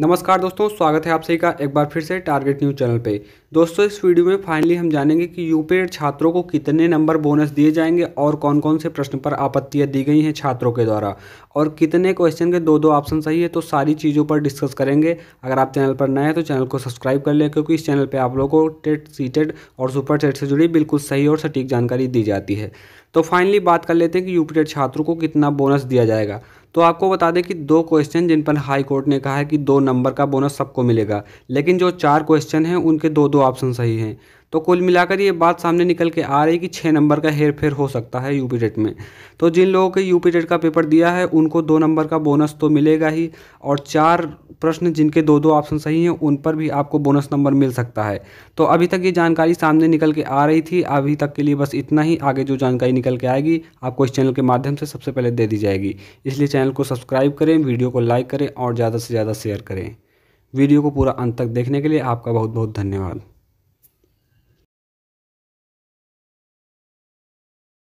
नमस्कार दोस्तों स्वागत है आप सभी का एक बार फिर से टारगेट न्यूज चैनल पे दोस्तों इस वीडियो में फाइनली हम जानेंगे कि यूपीएड छात्रों को कितने नंबर बोनस दिए जाएंगे और कौन कौन से प्रश्न पर आपत्तियां दी गई हैं छात्रों के द्वारा और कितने क्वेश्चन के दो दो ऑप्शन सही है तो सारी चीज़ों पर डिस्कस करेंगे अगर आप चैनल पर नए हैं तो चैनल को सब्सक्राइब कर लें क्योंकि इस चैनल पर आप लोगों को टेट सीटेड e और सुपर टेट से जुड़ी बिल्कुल सही और सटीक जानकारी दी जाती है तो फाइनली बात कर लेते हैं कि यूपीएड छात्रों को कितना बोनस दिया जाएगा तो आपको बता दें कि दो क्वेश्चन जिन पर हाई कोर्ट ने कहा है कि दो नंबर का बोनस सबको मिलेगा लेकिन जो चार क्वेश्चन हैं उनके दो दो ऑप्शन सही हैं तो कुल मिलाकर ये बात सामने निकल के आ रही है कि छः नंबर का हेर फेर हो सकता है यूपी टेट में तो जिन लोगों के यूपी टेट का पेपर दिया है उनको दो नंबर का बोनस तो मिलेगा ही और चार प्रश्न जिनके दो दो ऑप्शन सही हैं उन पर भी आपको बोनस नंबर मिल सकता है तो अभी तक ये जानकारी सामने निकल के आ रही थी अभी तक के लिए बस इतना ही आगे जो जानकारी निकल के आएगी आपको इस चैनल के माध्यम से सबसे पहले दे दी जाएगी इसलिए चैनल को सब्सक्राइब करें वीडियो को लाइक करें और ज़्यादा से ज़्यादा शेयर करें वीडियो को पूरा अंत तक देखने के लिए आपका बहुत बहुत धन्यवाद